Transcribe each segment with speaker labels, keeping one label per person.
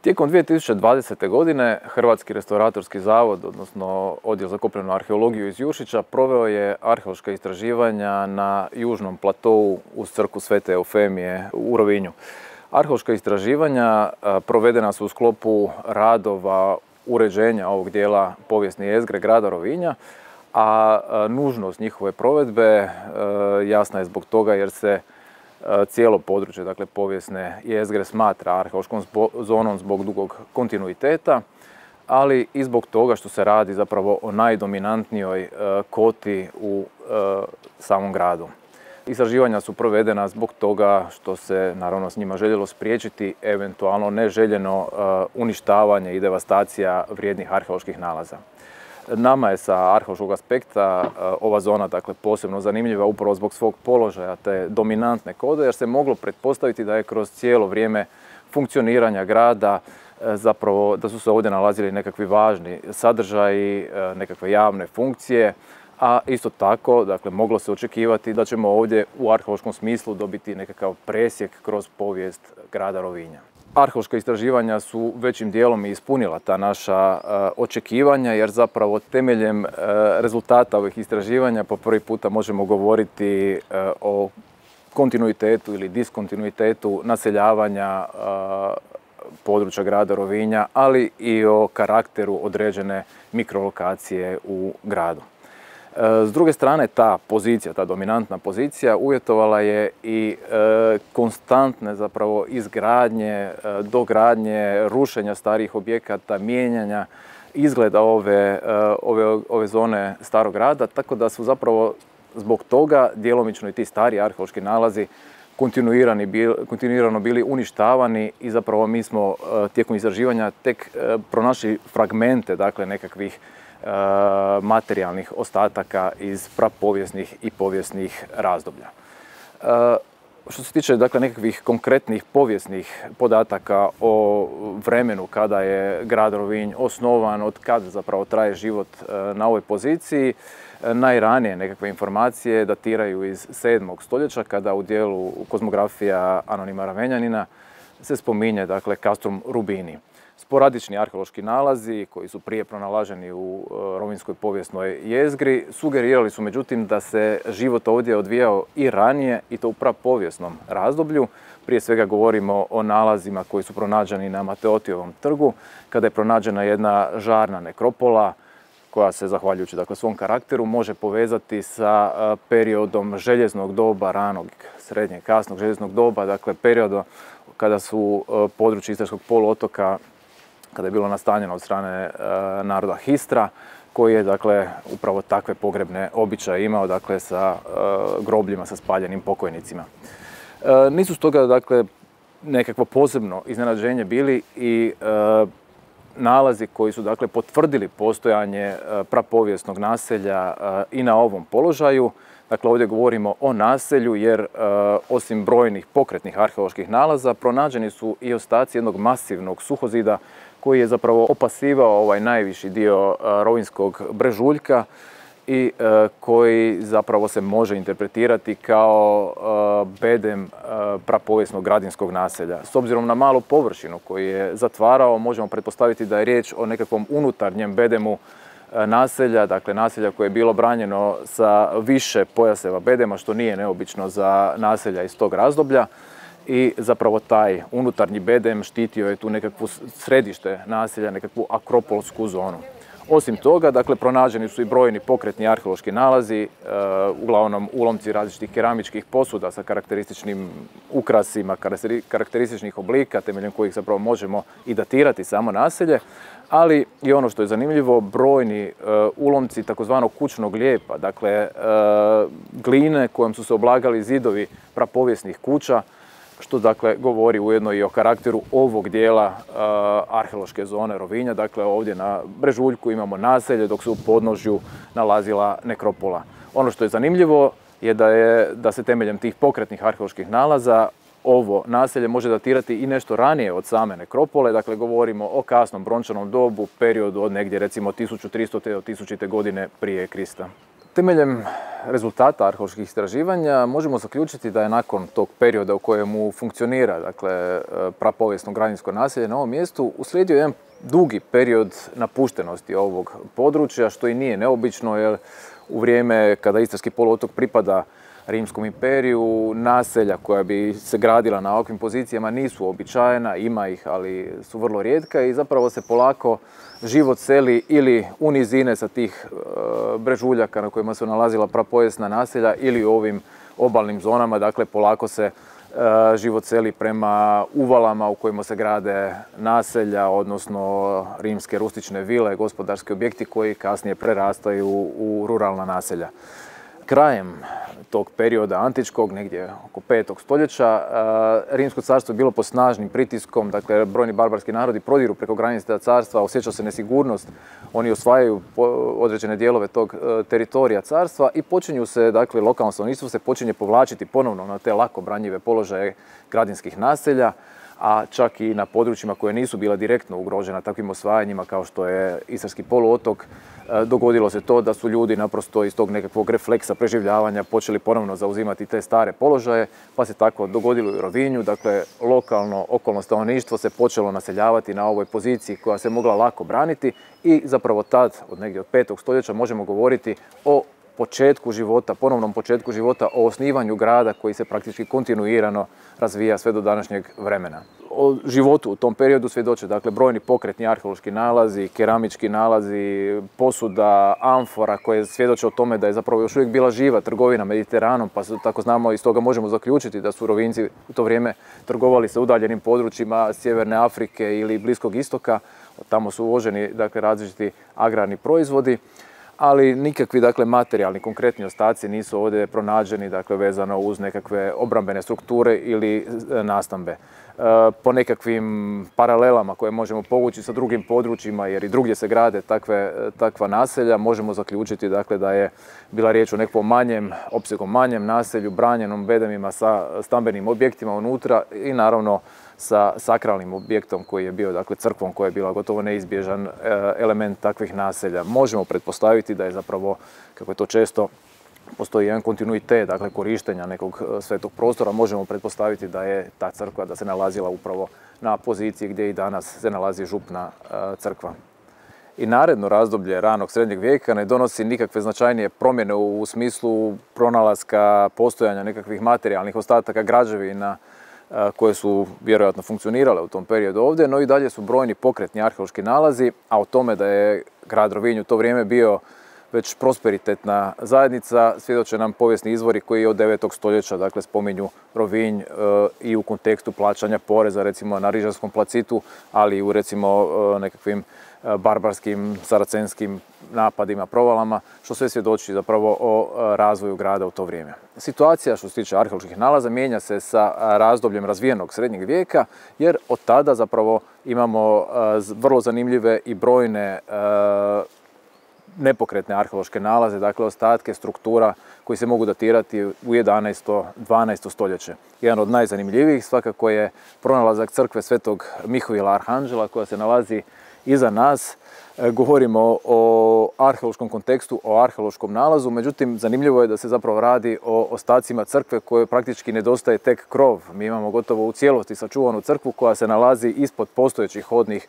Speaker 1: Tijekom 2020. godine Hrvatski restauratorski zavod, odnosno Odjel za kopljenu arheologiju iz Jušića, proveo je arheološka istraživanja na južnom platou uz crku Svete Eufemije u Rovinju. Arheološka istraživanja e, provedena su u sklopu radova uređenja ovog dijela povijesne jezgre grada Rovinja, a e, nužnost njihove provedbe e, jasna je zbog toga jer se cijelo područje dakle, povijesne jezgre smatra arheološkom zonom zbog dugog kontinuiteta, ali i zbog toga što se radi zapravo o najdominantnijoj e, koti u e, samom gradu. Istraživanja su provedena zbog toga što se naravno s njima željelo spriječiti eventualno neželjeno e, uništavanje i devastacija vrijednih arheoloških nalaza. Nama je sa arheološkog aspekta eh, ova zona dakle, posebno zanimljiva upravo zbog svog položaja te dominantne kode jer se moglo pretpostaviti da je kroz cijelo vrijeme funkcioniranja grada eh, zapravo da su se ovdje nalazili nekakvi važni sadržaji, eh, nekakve javne funkcije, a isto tako dakle, moglo se očekivati da ćemo ovdje u arheološkom smislu dobiti nekakav presjek kroz povijest grada Rovinja. Arheološka istraživanja su većim dijelom ispunila ta naša e, očekivanja jer zapravo temeljem e, rezultata ovih istraživanja po prvi puta možemo govoriti e, o kontinuitetu ili diskontinuitetu naseljavanja područja grada Rovinja, ali i o karakteru određene mikrolokacije u gradu. E, s druge strane, ta pozicija, ta dominantna pozicija uvjetovala je i e, konstantne zapravo izgradnje, e, dogradnje, rušenja starih objekata, mijenjanja izgleda ove, ove, ove zone starog rada, tako da su zapravo zbog toga djelomično i ti stari arheološki nalazi kontinuirano bili uništavani i zapravo mi smo tijekom izraživanja tek pronašli fragmente dakle nekakvih Eh, materijalnih ostataka iz prapovijesnih i povijesnih razdoblja. Eh, što se tiče dakle, nekakvih konkretnih povijesnih podataka o vremenu kada je grad Rovinj osnovan, od kad zapravo traje život eh, na ovoj poziciji, najranije nekakve informacije datiraju iz 7. stoljeća kada u dijelu kozmografija Anonima Ravenjanina se spominje dakle, Castrum Rubini. Sporadični arheološki nalazi koji su prije pronalaženi u e, rovinskoj povijesnoj jezgri sugerirali su međutim da se život ovdje odvijao i ranije i to u prapovijesnom razdoblju. Prije svega govorimo o nalazima koji su pronađeni na Mateotijovom trgu kada je pronađena jedna žarna nekropola koja se zahvaljujući dakle, svom karakteru može povezati sa e, periodom željeznog doba, ranog, srednjeg, kasnog željeznog doba, dakle periodo kada su e, područje Istarskog poluotoka kada je bilo nastanjeno od strane e, naroda Histra, koji je dakle upravo takve pogrebne običaje imao dakle sa e, grobljima sa spaljenim pokojnicima. E, nisu stoga dakle nekakvo posebno iznenađenje bili i nalazi koji su dakle potvrdili postojanje prapovijesnog naselja i na ovom položaju. Dakle, ovdje govorimo o naselju jer osim brojnih pokretnih arheoloških nalaza pronađeni su i ostaci jednog masivnog suhozida koji je zapravo opasivao ovaj najviši dio e, rovinskog brežuljka i e, koji zapravo se može interpretirati kao e, bedem prapovijesnog gradinskog naselja. S obzirom na malu površinu koju je zatvarao, možemo pretpostaviti da je riječ o nekakvom unutarnjem bedemu naselja, dakle naselja koje je bilo branjeno sa više pojaseva bedema, što nije neobično za naselja iz tog razdoblja i zapravo taj unutarnji bedem štitio je tu nekakvo središte nasilja, nekakvu akropolsku zonu. Osim toga, dakle, pronađeni su i brojni pokretni arheološki nalazi, e, uglavnom ulomci različitih keramičkih posuda sa karakterističnim ukrasima, karakterističnih oblika, temeljem kojih zapravo možemo i datirati samo naselje, ali i ono što je zanimljivo, brojni e, ulomci takozvanog kućnog lijepa, dakle, e, gline kojom su se oblagali zidovi prapovijesnih kuća, što dakle govori ujedno i o karakteru ovog dijela e, arheološke zone Rovinja. Dakle, ovdje na Brežuljku imamo naselje dok se u podnožju nalazila nekropola. Ono što je zanimljivo je da, je, da se temeljem tih pokretnih arheoloških nalaza ovo naselje može datirati i nešto ranije od same nekropole, dakle govorimo o kasnom brončanom dobu, periodu od negdje recimo 1300. do 1000. godine prije Krista. Temeljem rezultata arheoloških istraživanja možemo zaključiti da je nakon tog perioda u kojemu funkcionira dakle, e, prapovijesno granjinsko naselje na ovom mjestu uslijedio jedan dugi period napuštenosti ovog područja, što i nije neobično jer u vrijeme kada Istarski poluotok pripada Rimskom imperiju, naselja koja bi se gradila na ovakvim pozicijama nisu običajena, ima ih, ali su vrlo rijetka i zapravo se polako život seli ili u nizine sa tih e, brežuljaka na kojima su nalazila prapojesna naselja ili u ovim obalnim zonama, dakle polako se e, život seli prema uvalama u kojima se grade naselja, odnosno rimske rustične vile, gospodarski objekti koji kasnije prerastaju u ruralna naselja. Krajem tog perioda antičkog, negdje oko petog stoljeća, e, Rimsko carstvo je bilo pod snažnim pritiskom, dakle brojni barbarski narodi prodiru preko granica carstva, osjeća se nesigurnost, oni osvajaju određene dijelove tog e, teritorija carstva i počinju se, dakle lokalno stanovništvo se počinje povlačiti ponovno na te lako branjive položaje gradinskih naselja a čak i na područjima koje nisu bila direktno ugrožena takvim osvajanjima kao što je Istarski poluotok, e, dogodilo se to da su ljudi naprosto iz tog nekakvog refleksa preživljavanja počeli ponovno zauzimati te stare položaje, pa se tako dogodilo i Rovinju, dakle lokalno okolno stanovništvo se počelo naseljavati na ovoj poziciji koja se mogla lako braniti i zapravo tad, od negdje od petog stoljeća, možemo govoriti o početku života, ponovnom početku života, o osnivanju grada koji se praktički kontinuirano razvija sve do današnjeg vremena. O životu u tom periodu svjedoče dakle, brojni pokretni arheološki nalazi, keramički nalazi, posuda, amfora koje svjedoče o tome da je zapravo još uvijek bila živa trgovina Mediteranom, pa tako znamo iz toga možemo zaključiti da su rovinci u to vrijeme trgovali sa udaljenim područjima Sjeverne Afrike ili Bliskog istoka, tamo su uvoženi dakle, različiti agrarni proizvodi ali nikakvi dakle materijalni konkretni ostaci nisu ovdje pronađeni dakle vezano uz nekakve obrambene strukture ili e, nastambe. E, po nekakvim paralelama koje možemo povući sa drugim područjima jer i drugdje se grade takve, e, takva naselja možemo zaključiti dakle da je bila riječ o nekom manjem opsegom manjem naselju branjenom bedemima sa stambenim objektima unutra i naravno sa sakralnim objektom koji je bio dakle crkvom koja je bila gotovo neizbježan e, element takvih naselja možemo pretpostaviti da je zapravo kako je to često postoji jedan kontinuitet dakle, korištenja nekog e, svetog prostora, možemo pretpostaviti da je ta crkva da se nalazila upravo na poziciji gdje i danas se nalazi župna e, crkva. I naredno razdoblje ranog srednjeg vijeka ne donosi nikakve značajnije promjene u smislu pronalaska postojanja nekakvih materijalnih ostataka građevina e, koje su vjerojatno funkcionirale u tom periodu ovdje, no i dalje su brojni pokretni arheološki nalazi, a o tome da je grad Rovinj u to vrijeme bio već prosperitetna zajednica. Svjedoče nam povijesni izvori koji od 9. stoljeća dakle, spominju Rovinj e, i u kontekstu plaćanja poreza recimo na Rižanskom placitu, ali i u recimo e, nekakvim e, barbarskim, saracenskim napadima, provalama, što sve svjedoči zapravo o razvoju grada u to vrijeme. Situacija što se tiče arheoloških nalaza mijenja se sa razdobljem razvijenog srednjeg vijeka, jer od tada zapravo imamo vrlo zanimljive i brojne nepokretne arheološke nalaze, dakle ostatke struktura koji se mogu datirati u 11. 12. stoljeće. Jedan od najzanimljivijih svakako je pronalazak crkve svetog Mihovila Arhanđela koja se nalazi iza nas. E, govorimo o arheološkom kontekstu, o arheološkom nalazu, međutim zanimljivo je da se zapravo radi o ostacima crkve koje praktički nedostaje tek krov. Mi imamo gotovo u cijelosti sačuvanu crkvu koja se nalazi ispod postojećih hodnih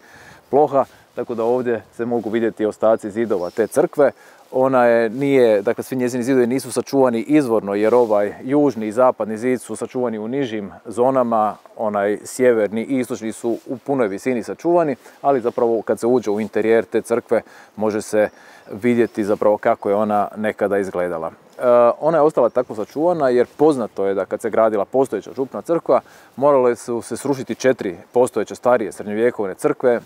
Speaker 1: ploha, tako da ovdje se mogu vidjeti ostaci zidova te crkve, ona je, nije, dakle svi njezini zidovi nisu sačuvani izvorno jer ovaj južni i zapadni zid su sačuvani u nižim zonama, onaj sjeverni i istočni su u punoj visini sačuvani, ali zapravo kad se uđe u interijer te crkve može se vidjeti zapravo kako je ona nekada izgledala. E, ona je ostala tako sačuvana jer poznato je da kad se gradila postojeća župna crkva morale su se srušiti četiri postojeće starije srednjovjekovne crkve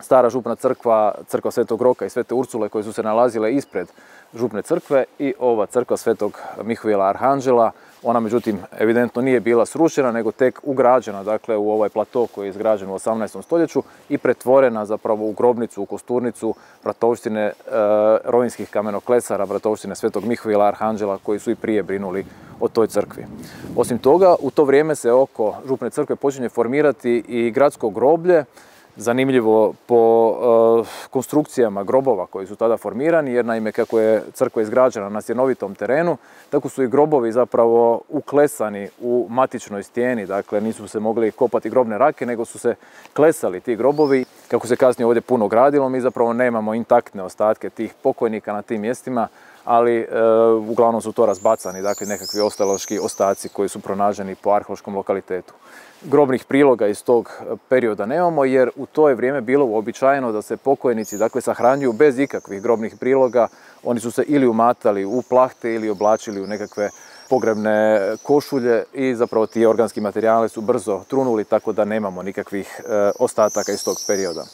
Speaker 1: stara župna crkva, crkva Svetog Roka i Svete Ursule koje su se nalazile ispred župne crkve i ova crkva Svetog Mihovila Arhanđela. Ona međutim evidentno nije bila srušena nego tek ugrađena dakle, u ovaj plato koji je izgrađen u 18. stoljeću i pretvorena zapravo u grobnicu, u kosturnicu bratovštine e, rovinskih kamenoklesara, bratovštine Svetog Mihovila Arhanđela koji su i prije brinuli o toj crkvi. Osim toga, u to vrijeme se oko župne crkve počinje formirati i gradsko groblje zanimljivo po eh, konstrukcijama grobova koji su tada formirani, jer naime kako je crkva izgrađena na stjenovitom terenu, tako su i grobovi zapravo uklesani u matičnoj stijeni, dakle nisu se mogli kopati grobne rake, nego su se klesali ti grobovi. Kako se kasnije ovdje puno gradilo, mi zapravo nemamo intaktne ostatke tih pokojnika na tim mjestima, ali e, uglavnom su to razbacani, dakle nekakvi ostaloški ostaci koji su pronađeni po arheološkom lokalitetu. Grobnih priloga iz tog e, perioda nemamo jer u to je vrijeme bilo uobičajeno da se pokojnici dakle, sahranjuju bez ikakvih grobnih priloga. Oni su se ili umatali u plahte ili oblačili u nekakve pogrebne košulje i zapravo ti organski materijali su brzo trunuli tako da nemamo nikakvih e, ostataka iz tog perioda.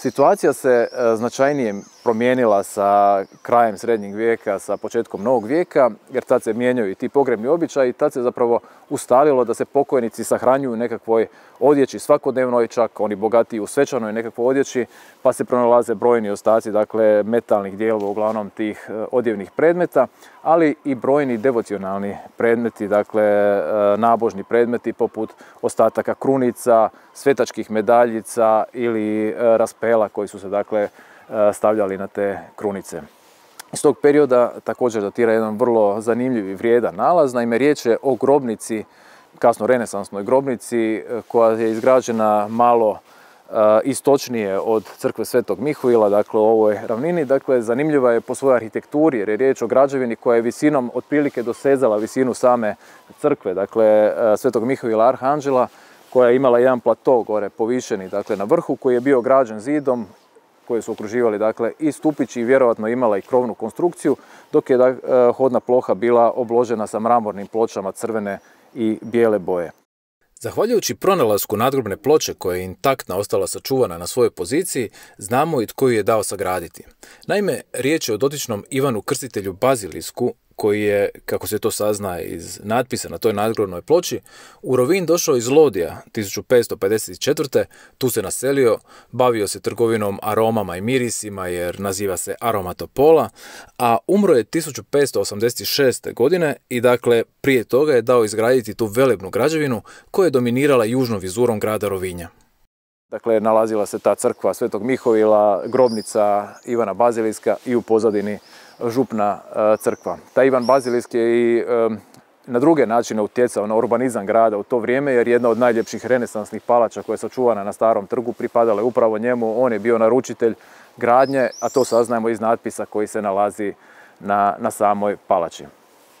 Speaker 1: Situacija se e, značajnije promijenila sa krajem srednjeg vijeka, sa početkom novog vijeka, jer tad se mijenjaju i ti pogrebni običaji i tad se zapravo ustalilo da se pokojnici sahranjuju nekakvoj odjeći svakodnevnoj, čak oni bogatiji u svečanoj nekakvoj odjeći, pa se pronalaze brojni ostaci, dakle metalnih dijelova, uglavnom tih e, odjevnih predmeta, ali i brojni devocionalni predmeti, dakle e, nabožni predmeti poput ostataka krunica, svetačkih medaljica ili e, raspela koji su se dakle Eh, stavljali na te krunice. Iz tog perioda također datira jedan vrlo zanimljiv i vrijedan nalaz. Naime, riječ je o grobnici, kasno renesansnoj grobnici eh, koja je izgrađena malo eh, istočnije od crkve Svetog Mihovila, dakle u ovoj ravnini. Dakle, zanimljiva je po svojoj arhitekturi jer je riječ o građevini koja je visinom otprilike dosezala visinu same crkve, dakle Svetog Mihovila Arhanđela koja je imala jedan plato gore povišeni, dakle na vrhu koji je bio građen zidom koje su okruživali dakle, i stupići i vjerojatno imala i krovnu konstrukciju, dok je da, eh, hodna ploha bila obložena sa mramornim pločama crvene i bijele boje. Zahvaljujući pronalasku nadgrobne ploče koja je intaktna ostala sačuvana na svojoj poziciji, znamo i tko ju je dao sagraditi. Naime, riječ je o dotičnom Ivanu Krstitelju Bazilisku koji je, kako se to sazna iz natpisa na toj nadgrobnoj ploči, u Rovin došao iz Lodija 1554. Tu se naselio, bavio se trgovinom aromama i mirisima jer naziva se aromatopola, a umro je 1586. godine i dakle prije toga je dao izgraditi tu velebnu građevinu koja je dominirala južnom vizurom grada Rovinja. Dakle, nalazila se ta crkva Svetog Mihovila, grobnica Ivana Baziliska i u pozadini župna e, crkva. Taj Ivan Bazilijski je i e, na druge načine utjecao na urbanizam grada u to vrijeme, jer jedna od najljepših renesansnih palača koja je sačuvana na starom trgu pripadala je upravo njemu. On je bio naručitelj gradnje, a to saznajemo iz natpisa koji se nalazi na samoj palači.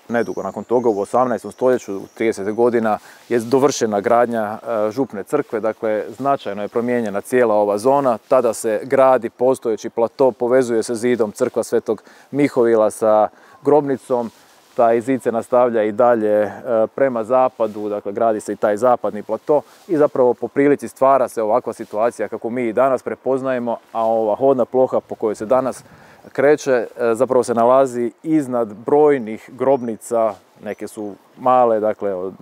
Speaker 1: Nedugo nakon toga u 18. stoljeću, 30. godina, je dovršena gradnja e, župne crkve, dakle značajno je promijenjena cijela ova zona, tada se gradi postojeći plato, povezuje se zidom crkva Svetog Mihovila sa grobnicom, taj zid se nastavlja i dalje e, prema zapadu, dakle gradi se i taj zapadni plato i zapravo po prilici stvara se ovakva situacija kako mi i danas prepoznajemo, a ova hodna ploha po kojoj se danas kreće, e, zapravo se nalazi iznad brojnih grobnica, neke su male, dakle od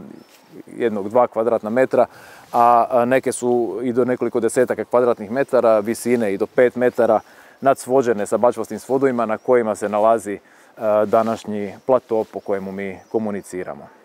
Speaker 1: jednog, dva kvadratna metra, a neke su i do nekoliko desetaka kvadratnih metara, visine i do pet metara, nadsvođene sa bačvostim svodovima na kojima se nalazi e, današnji plato po kojemu mi komuniciramo.